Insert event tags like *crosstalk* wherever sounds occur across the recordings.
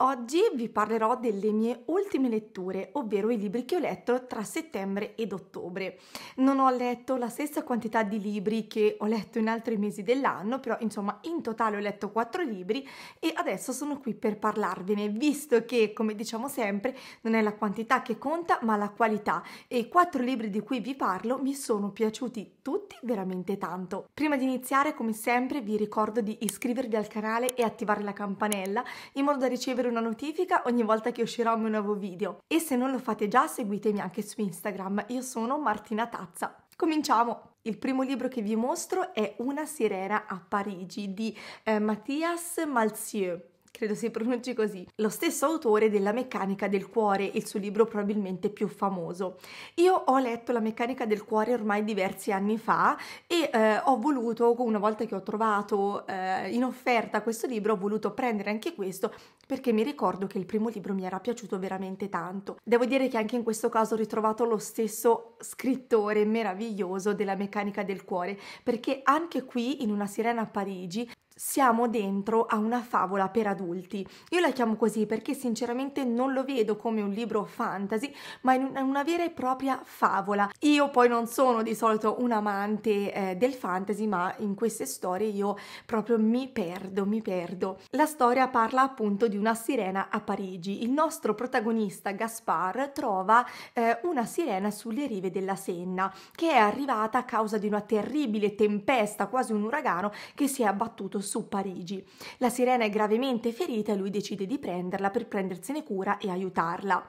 Oggi vi parlerò delle mie ultime letture, ovvero i libri che ho letto tra settembre ed ottobre. Non ho letto la stessa quantità di libri che ho letto in altri mesi dell'anno, però insomma in totale ho letto quattro libri e adesso sono qui per parlarvene, visto che come diciamo sempre non è la quantità che conta ma la qualità e i quattro libri di cui vi parlo mi sono piaciuti tutti veramente tanto. Prima di iniziare come sempre vi ricordo di iscrivervi al canale e attivare la campanella in modo da ricevere ricevere una notifica ogni volta che uscirà un mio nuovo video. E se non lo fate già, seguitemi anche su Instagram. Io sono Martina Tazza. Cominciamo! Il primo libro che vi mostro è Una sirena a Parigi di eh, Mathias Malzieux credo si pronunci così, lo stesso autore della Meccanica del cuore, il suo libro probabilmente più famoso. Io ho letto la Meccanica del cuore ormai diversi anni fa e eh, ho voluto, una volta che ho trovato eh, in offerta questo libro, ho voluto prendere anche questo perché mi ricordo che il primo libro mi era piaciuto veramente tanto. Devo dire che anche in questo caso ho ritrovato lo stesso scrittore meraviglioso della Meccanica del cuore, perché anche qui in Una sirena a Parigi siamo dentro a una favola per adulti. Io la chiamo così perché sinceramente non lo vedo come un libro fantasy, ma in una vera e propria favola. Io poi non sono di solito un amante eh, del fantasy, ma in queste storie io proprio mi perdo, mi perdo. La storia parla appunto di una sirena a Parigi. Il nostro protagonista Gaspar trova eh, una sirena sulle rive della Senna che è arrivata a causa di una terribile tempesta, quasi un uragano, che si è abbattuto su Parigi. La sirena è gravemente ferita e lui decide di prenderla per prendersene cura e aiutarla.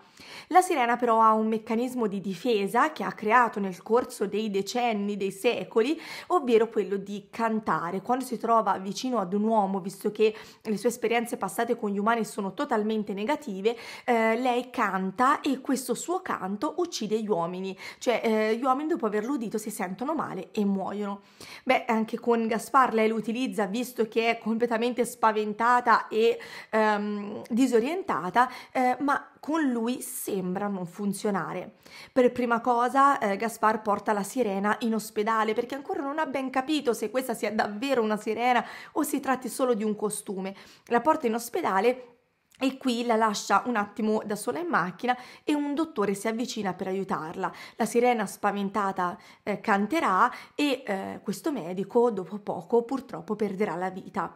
La sirena però ha un meccanismo di difesa che ha creato nel corso dei decenni, dei secoli, ovvero quello di cantare. Quando si trova vicino ad un uomo, visto che le sue esperienze passate con gli umani sono totalmente negative, eh, lei canta e questo suo canto uccide gli uomini, cioè eh, gli uomini dopo averlo udito si sentono male e muoiono. Beh, anche con Gaspar lei lo utilizza visto detto che è completamente spaventata e ehm, disorientata, eh, ma con lui sembra non funzionare. Per prima cosa eh, Gaspar porta la sirena in ospedale perché ancora non ha ben capito se questa sia davvero una sirena o si tratti solo di un costume. La porta in ospedale e qui la lascia un attimo da sola in macchina e un dottore si avvicina per aiutarla. La sirena spaventata eh, canterà e eh, questo medico dopo poco purtroppo perderà la vita.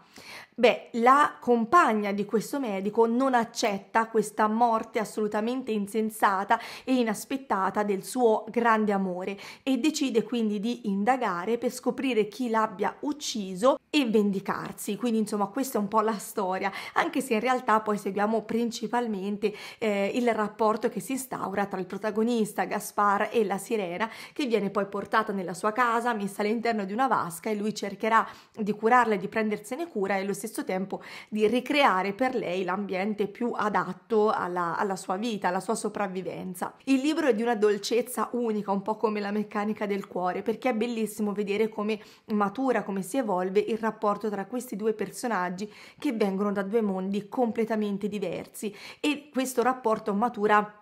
Beh, la compagna di questo medico non accetta questa morte assolutamente insensata e inaspettata del suo grande amore e decide quindi di indagare per scoprire chi l'abbia ucciso e vendicarsi. Quindi insomma questa è un po' la storia, anche se in realtà poi se seguiamo principalmente eh, il rapporto che si instaura tra il protagonista Gaspar e la sirena che viene poi portata nella sua casa, messa all'interno di una vasca e lui cercherà di curarla e di prendersene cura e allo stesso tempo di ricreare per lei l'ambiente più adatto alla, alla sua vita, alla sua sopravvivenza. Il libro è di una dolcezza unica, un po' come la meccanica del cuore, perché è bellissimo vedere come matura, come si evolve il rapporto tra questi due personaggi che vengono da due mondi completamente totalmente diversi e questo rapporto matura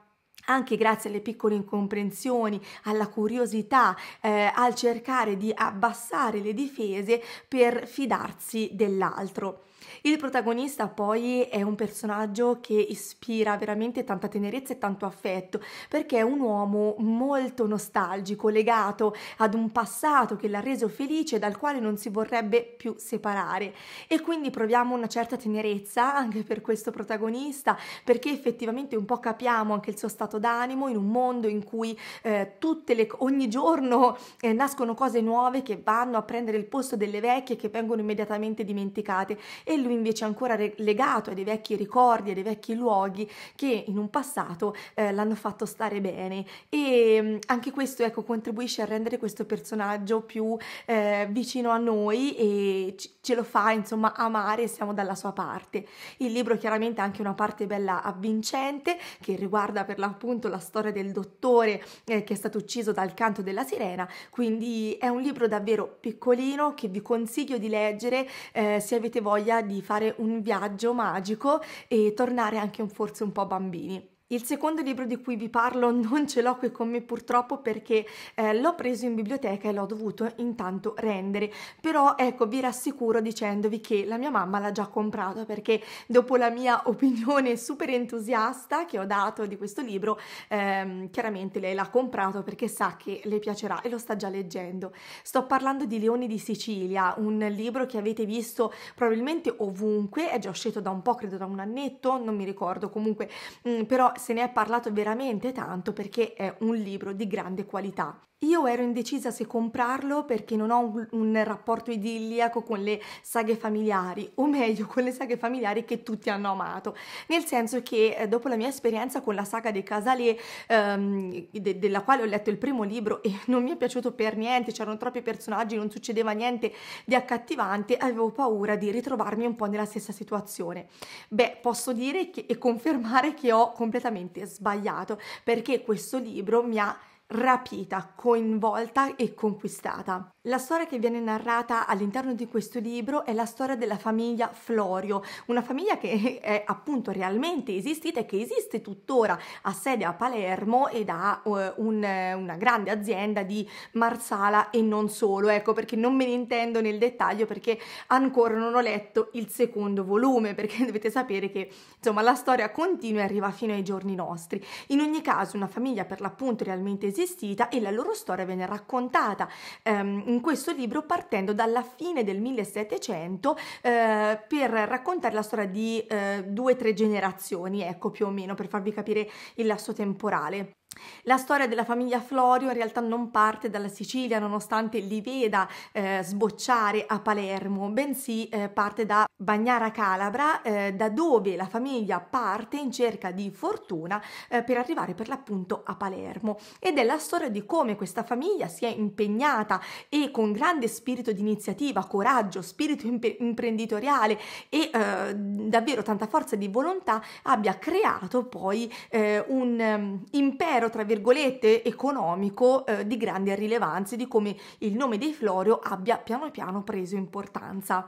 anche grazie alle piccole incomprensioni, alla curiosità, eh, al cercare di abbassare le difese per fidarsi dell'altro. Il protagonista poi è un personaggio che ispira veramente tanta tenerezza e tanto affetto perché è un uomo molto nostalgico, legato ad un passato che l'ha reso felice dal quale non si vorrebbe più separare e quindi proviamo una certa tenerezza anche per questo protagonista perché effettivamente un po' capiamo anche il suo stato d'animo in un mondo in cui eh, le, ogni giorno eh, nascono cose nuove che vanno a prendere il posto delle vecchie che vengono immediatamente dimenticate e lui invece è ancora legato ai dei vecchi ricordi, ai dei vecchi luoghi che in un passato eh, l'hanno fatto stare bene e mm, anche questo ecco contribuisce a rendere questo personaggio più eh, vicino a noi e ce lo fa insomma amare e siamo dalla sua parte. Il libro chiaramente ha anche una parte bella avvincente che riguarda per l'appunto la storia del dottore eh, che è stato ucciso dal canto della sirena, quindi è un libro davvero piccolino che vi consiglio di leggere eh, se avete voglia di fare un viaggio magico e tornare anche forse un po' bambini. Il secondo libro di cui vi parlo *laughs* non ce l'ho qui con me purtroppo perché eh, l'ho preso in biblioteca e l'ho dovuto intanto rendere, però ecco vi rassicuro dicendovi che la mia mamma l'ha già comprato perché dopo la mia *laughs* opinione super entusiasta che ho dato di questo libro, ehm, chiaramente lei l'ha comprato perché sa che le piacerà e lo sta già leggendo. Sto parlando di Leoni di Sicilia, un libro che avete visto probabilmente ovunque, è già uscito da un po', credo da un annetto, non mi ricordo comunque, mh, mm, però se ne è parlato veramente tanto perché è un libro di grande qualità. Io ero indecisa se comprarlo perché non ho un, un, rapporto idilliaco con le saghe familiari, o meglio con le saghe familiari che tutti hanno amato, nel senso che eh, dopo la mia esperienza con la saga dei Casale, ehm, de, della quale ho letto il primo libro e *laughs* non mi è piaciuto per niente, c'erano troppi personaggi, non succedeva niente di accattivante, avevo paura di ritrovarmi un po' nella stessa situazione. Beh, posso dire che, e confermare che ho completamente sbagliato perché questo libro mi ha rapita, coinvolta e conquistata. La storia che viene narrata all'interno di questo libro è la storia della famiglia Florio, una famiglia che *laughs* è appunto realmente esistita e che esiste tuttora, ha sede a Palermo ed ha eh, un, una grande azienda di marsala e non solo, ecco perché non me ne intendo nel dettaglio perché ancora non ho letto il secondo volume, perché *laughs* dovete sapere che insomma la storia continua e arriva fino ai giorni nostri. In ogni caso una famiglia per l'appunto realmente esistita e la loro storia viene raccontata ehm, in questo libro partendo dalla fine del 1700 eh, per raccontare la storia di eh, due o tre generazioni, ecco più o meno, per farvi capire il lasso temporale. La storia della famiglia Florio in realtà non parte dalla Sicilia, nonostante li veda eh, sbocciare a Palermo, bensì eh, parte da Bagnara Calabra, eh, da dove la famiglia parte in cerca di fortuna eh, per arrivare per l'appunto a Palermo. Ed è la storia di come questa famiglia si è impegnata e con grande spirito di iniziativa, coraggio, spirito imprenditoriale e eh, davvero tanta forza di volontà abbia creato poi eh, un ehm, impero pensiero, tra virgolette, economico eh, di grande rilevanza e di come il nome dei Florio abbia piano piano preso importanza.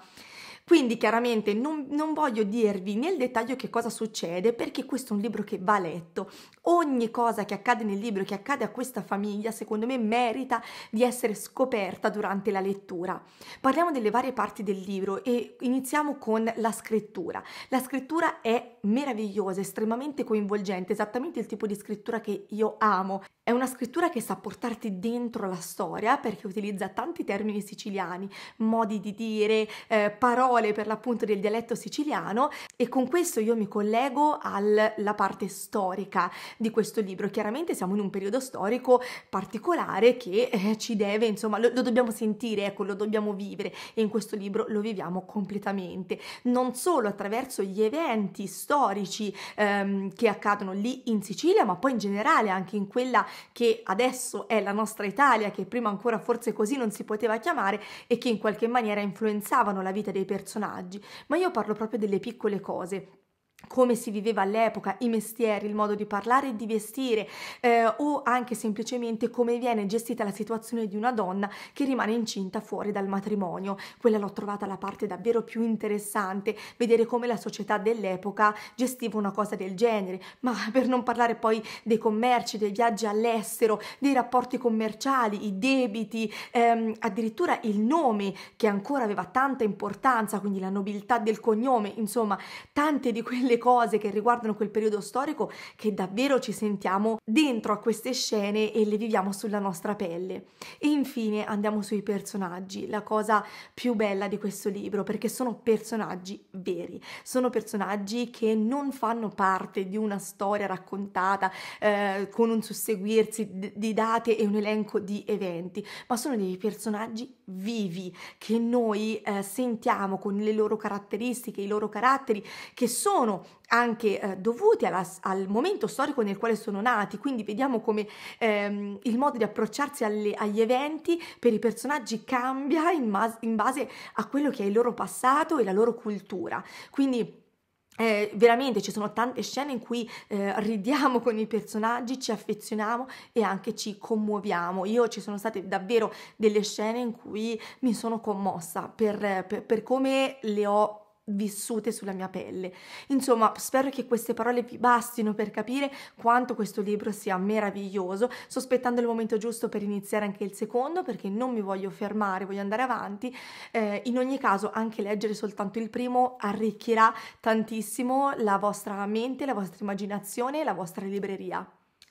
Quindi chiaramente non, non, voglio dirvi nel dettaglio che cosa succede perché questo è un libro che va letto. Ogni cosa che accade nel libro, che accade a questa famiglia, secondo me merita di essere scoperta durante la lettura. Parliamo delle varie parti del libro e iniziamo con la scrittura. La scrittura è meravigliosa, estremamente coinvolgente, esattamente il tipo di scrittura che io amo è una scrittura che sa portarti dentro la storia perché utilizza tanti termini siciliani, modi di dire, eh, parole per l'appunto del dialetto siciliano e con questo io mi collego alla parte storica di questo libro. Chiaramente siamo in un periodo storico particolare che eh, ci deve, insomma, lo, lo dobbiamo sentire, ecco, lo dobbiamo vivere e in questo libro lo viviamo completamente, non solo attraverso gli eventi storici ehm, che accadono lì in Sicilia, ma poi in generale anche in quella che adesso è la nostra Italia, che prima ancora forse così non si poteva chiamare e che in qualche maniera influenzavano la vita dei personaggi, ma io parlo proprio delle piccole cose come si viveva all'epoca, i mestieri, il modo di parlare e di vestire eh, o anche semplicemente come viene gestita la situazione di una donna che rimane incinta fuori dal matrimonio. Quella l'ho trovata la parte davvero più interessante, vedere come la società dell'epoca gestiva una cosa del genere, ma per non parlare poi dei commerci, dei viaggi all'estero, dei rapporti commerciali, i debiti, ehm, addirittura il nome che ancora aveva tanta importanza, quindi la nobiltà del cognome, insomma tante di quelle quelle cose che riguardano quel periodo storico che davvero ci sentiamo dentro a queste scene e le viviamo sulla nostra pelle. E infine andiamo sui personaggi, la cosa più bella di questo libro, perché sono personaggi veri, sono personaggi che non fanno parte di una storia raccontata eh, con un susseguirsi di date e un elenco di eventi, ma sono dei personaggi vivi che noi eh, sentiamo con le loro caratteristiche, i loro caratteri che sono anche eh, dovuti alla, al momento storico nel quale sono nati, quindi vediamo come ehm, il modo di approcciarsi alle, agli eventi per i personaggi cambia in, mas- in base a quello che è il loro passato e la loro cultura. Quindi eh, veramente ci sono tante scene in cui eh, ridiamo con i personaggi, ci affezioniamo e anche ci commuoviamo. Io ci sono state davvero delle scene in cui mi sono commossa per, per, per come le ho vissute sulla mia pelle. Insomma, spero che queste parole vi bastino per capire quanto questo libro sia meraviglioso, Sto aspettando il momento giusto per iniziare anche il secondo, perché non mi voglio fermare, voglio andare avanti. Eh, in ogni caso, anche leggere soltanto il primo arricchirà tantissimo la vostra mente, la vostra immaginazione e la vostra libreria.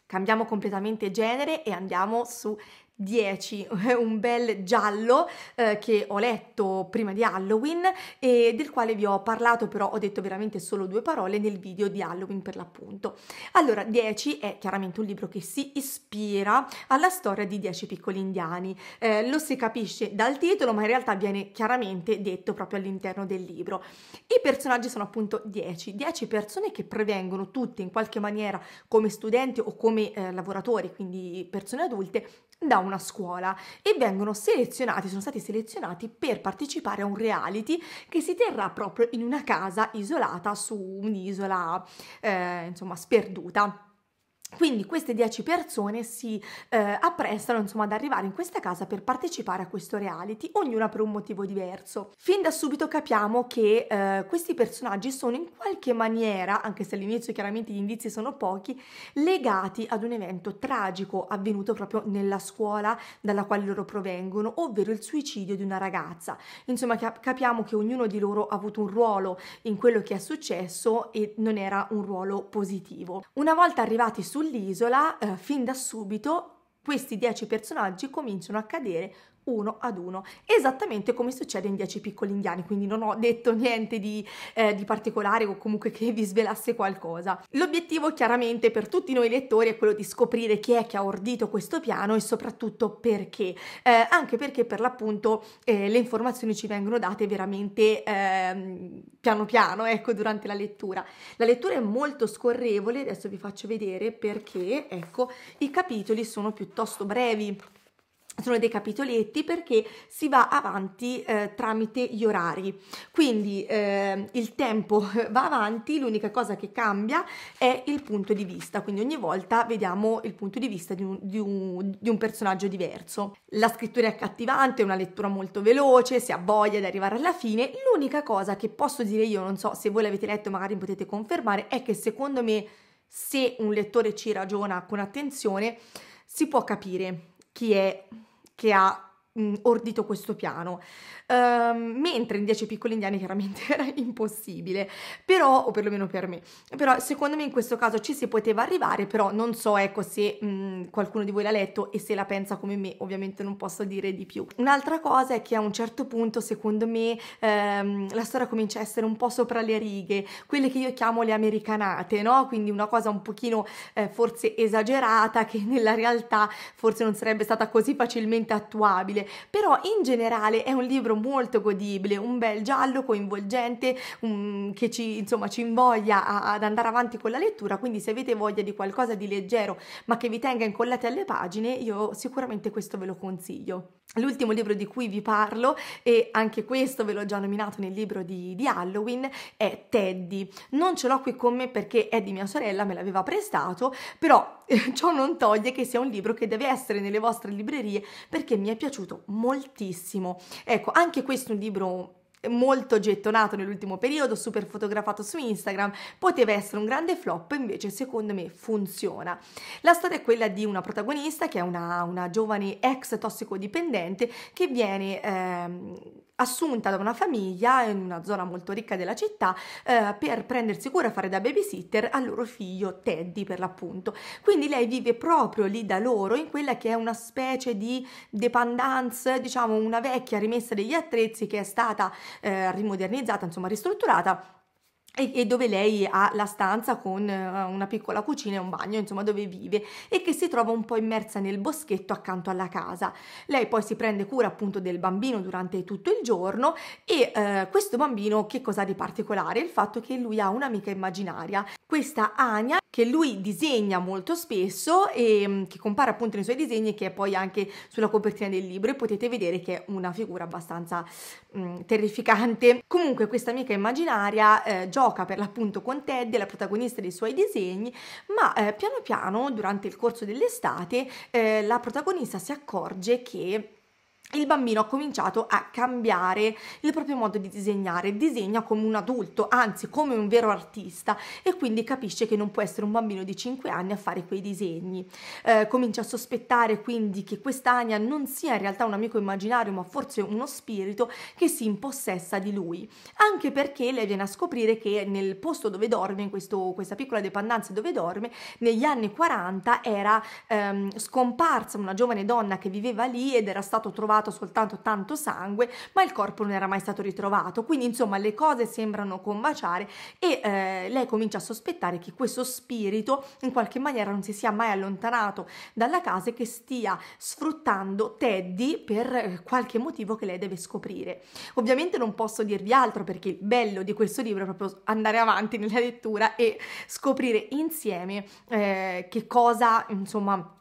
Cambiamo completamente genere e andiamo su 10, *laughs* un bel giallo eh, che ho letto prima di Halloween e del quale vi ho parlato però ho detto veramente solo due parole nel video di Halloween per l'appunto. Allora 10 è chiaramente un libro che si ispira alla storia di 10 piccoli indiani, eh, lo si capisce dal titolo ma in realtà viene chiaramente detto proprio all'interno del libro. I personaggi sono appunto 10, 10 persone che prevengono tutte in qualche maniera come studenti o come eh, lavoratori, quindi persone adulte, da un una scuola e vengono selezionati, sono stati selezionati per partecipare a un reality che si terrà proprio in una casa isolata su un'isola eh, insomma sperduta. Quindi queste 10 persone si eh, apprestano insomma, ad arrivare in questa casa per partecipare a questo reality, ognuna per un motivo diverso. Fin da subito capiamo che eh, questi personaggi sono in qualche maniera, anche se all'inizio chiaramente gli indizi sono pochi, legati ad un evento tragico avvenuto proprio nella scuola dalla quale loro provengono, ovvero il suicidio di una ragazza. Insomma capiamo che ognuno di loro ha avuto un ruolo in quello che è successo e non era un ruolo positivo. Una volta arrivati su sull'isola, eh, fin da subito questi dieci personaggi cominciano a cadere uno ad uno, esattamente come succede in Dieci piccoli indiani, quindi non ho detto niente di, eh, di, particolare o comunque che vi svelasse qualcosa. L'obiettivo chiaramente per tutti noi lettori è quello di scoprire chi è che ha ordito questo piano e soprattutto perché, eh, anche perché per l'appunto eh, le informazioni ci vengono date veramente ehm, piano piano, ecco, durante la lettura. La lettura è molto scorrevole, adesso vi faccio vedere perché, ecco, i capitoli sono piuttosto brevi sono dei capitoletti perché si va avanti eh, tramite gli orari quindi eh, il tempo *laughs* va avanti l'unica cosa che cambia è il punto di vista quindi ogni volta vediamo il punto di vista di un, di un, di un personaggio diverso la scrittura è accattivante è una lettura molto veloce si ha voglia di arrivare alla fine l'unica cosa che posso dire io non so se voi l'avete letto magari mi potete confermare è che secondo me se un lettore ci ragiona con attenzione si può capire chi è che ha Mm, ordito questo piano. Um, mentre in 10 piccoli indiani chiaramente *laughs* era impossibile, però, o perlomeno per me, però secondo me in questo caso ci si poteva arrivare, però non so ecco se mh, mm, qualcuno di voi l'ha letto e se la pensa come me, ovviamente non posso dire di più. Un'altra cosa è che a un certo punto, secondo me, ehm, la storia comincia a essere un po' sopra le righe, quelle che io chiamo le americanate, no? Quindi una cosa un pochino eh, forse esagerata che nella realtà forse non sarebbe stata così facilmente attuabile facile, però in generale è un libro molto godibile, un bel giallo coinvolgente um, che ci, insomma, ci invoglia a, ad andare avanti con la lettura, quindi se avete voglia di qualcosa di leggero ma che vi tenga incollati alle pagine, io sicuramente questo ve lo consiglio. L'ultimo libro di cui vi parlo, e anche questo ve l'ho già nominato nel libro di, di, Halloween, è Teddy. Non ce l'ho qui con me perché è di mia sorella, me l'aveva prestato, però eh, ciò non toglie che sia un libro che deve essere nelle vostre librerie perché mi è piaciuto moltissimo. Ecco, anche questo è un libro molto gettonato nell'ultimo periodo, super fotografato su Instagram, poteva essere un grande flop, invece secondo me funziona. La storia è quella di una protagonista che è una, una giovane ex tossicodipendente che viene... Ehm, assunta da una famiglia in una zona molto ricca della città eh, per prendersi cura, fare da babysitter al loro figlio Teddy per l'appunto. Quindi lei vive proprio lì da loro in quella che è una specie di dependance, diciamo una vecchia rimessa degli attrezzi che è stata eh, rimodernizzata, insomma ristrutturata e, dove lei ha la stanza con eh, una piccola cucina e un bagno, insomma dove vive e che si trova un po' immersa nel boschetto accanto alla casa. Lei poi si prende cura appunto del bambino durante tutto il giorno e eh, questo bambino che cosa ha di particolare? Il fatto che lui ha un'amica immaginaria, questa Ania che lui disegna molto spesso e mm, che compare appunto nei suoi disegni che è poi anche sulla copertina del libro e potete vedere che è una figura abbastanza mh, mm, terrificante. Comunque questa amica immaginaria eh, gioca per l'appunto con Ted, la protagonista dei suoi disegni, ma eh, piano piano durante il corso dell'estate eh, la protagonista si accorge che il bambino ha cominciato a cambiare il proprio modo di disegnare, disegna come un adulto, anzi come un vero artista e quindi capisce che non può essere un bambino di 5 anni a fare quei disegni. Eh, comincia a sospettare quindi che quest'Ania non sia in realtà un amico immaginario ma forse uno spirito che si impossessa di lui, anche perché lei viene a scoprire che nel posto dove dorme, in questo, questa piccola dependenza dove dorme, negli anni 40 era ehm, scomparsa una giovane donna che viveva lì ed era stato trovato trovato soltanto tanto sangue, ma il corpo non era mai stato ritrovato. Quindi, insomma, le cose sembrano combaciare e eh, lei comincia a sospettare che questo spirito in qualche maniera non si sia mai allontanato dalla casa e che stia sfruttando Teddy per eh, qualche motivo che lei deve scoprire. Ovviamente non posso dirvi altro perché il bello di questo libro è proprio andare avanti nella lettura e scoprire insieme eh, che cosa, insomma,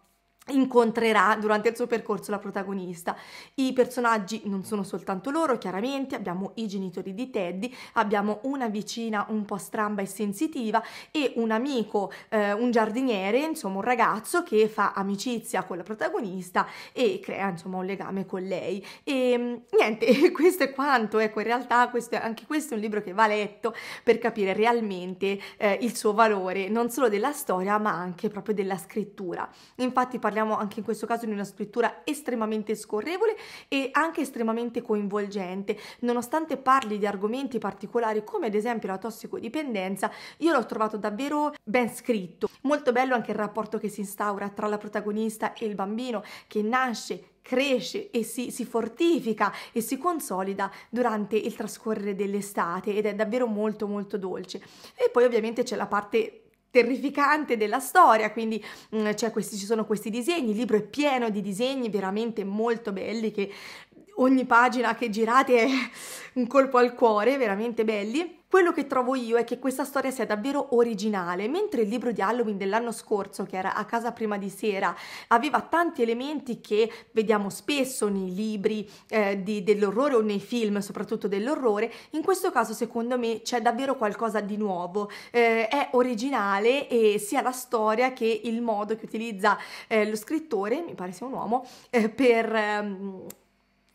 incontrerà durante il suo percorso la protagonista. I personaggi non sono soltanto loro, chiaramente, abbiamo i genitori di Teddy, abbiamo una vicina un po' stramba e sensitiva e un amico, eh, un giardiniere, insomma un ragazzo che fa amicizia con la protagonista e crea insomma un legame con lei. E ehm, niente, *laughs* questo è quanto, ecco in realtà questo è, anche questo è un libro che va letto per capire realmente eh, il suo valore, non solo della storia ma anche proprio della scrittura. Infatti parliamo parliamo anche in questo caso di una scrittura estremamente scorrevole e anche estremamente coinvolgente. Nonostante parli di argomenti particolari come ad esempio la tossicodipendenza, io l'ho trovato davvero ben scritto. Molto bello anche il rapporto che si instaura tra la protagonista e il bambino che nasce cresce e si, si, fortifica e si consolida durante il trascorrere dell'estate ed è davvero molto molto dolce. E poi ovviamente c'è la parte terrificante della storia, quindi mh, mm, cioè, questi, ci sono questi disegni, il libro è pieno di disegni veramente molto belli che ogni pagina che girate *laughs* è un colpo al cuore, veramente belli. Quello che trovo io è che questa storia sia davvero originale, mentre il libro di Halloween dell'anno scorso, che era A casa prima di sera, aveva tanti elementi che vediamo spesso nei libri eh, di, dell'orrore o nei film, soprattutto dell'orrore, in questo caso secondo me c'è davvero qualcosa di nuovo, eh, è originale e sia la storia che il modo che utilizza eh, lo scrittore, mi pare sia un uomo, eh, per ehm,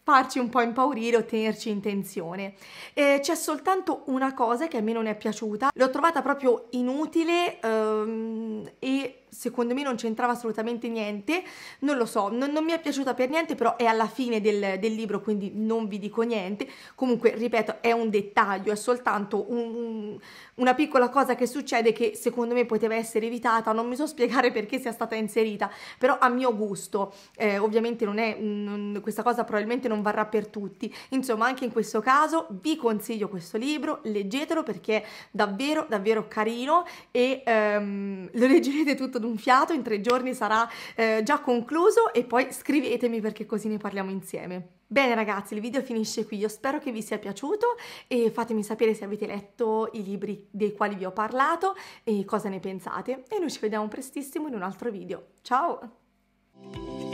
farci un po' impaurire o tenerci in tensione. Eh, c'è soltanto una cosa che a me non è piaciuta, l'ho trovata proprio inutile ehm, e secondo me non c'entrava assolutamente niente, non lo so, non, non, mi è piaciuta per niente, però è alla fine del, del, libro, quindi non vi dico niente. Comunque, ripeto, è un dettaglio, è soltanto un, una piccola cosa che succede che secondo me poteva essere evitata, non mi so spiegare perché sia stata inserita, però a mio gusto, eh, ovviamente non è, non, questa cosa probabilmente non varrà per tutti. Insomma, anche in questo caso vi consiglio questo libro, leggetelo perché è davvero, davvero carino e ehm, *laughs* lo leggerete tutto un fiato, in tre giorni sarà eh, già concluso e poi scrivetemi perché così ne parliamo insieme. Bene ragazzi, il video finisce qui, io spero che vi sia piaciuto e fatemi sapere se avete letto i libri dei quali vi ho parlato e cosa ne pensate e noi ci vediamo prestissimo in un altro video. Ciao!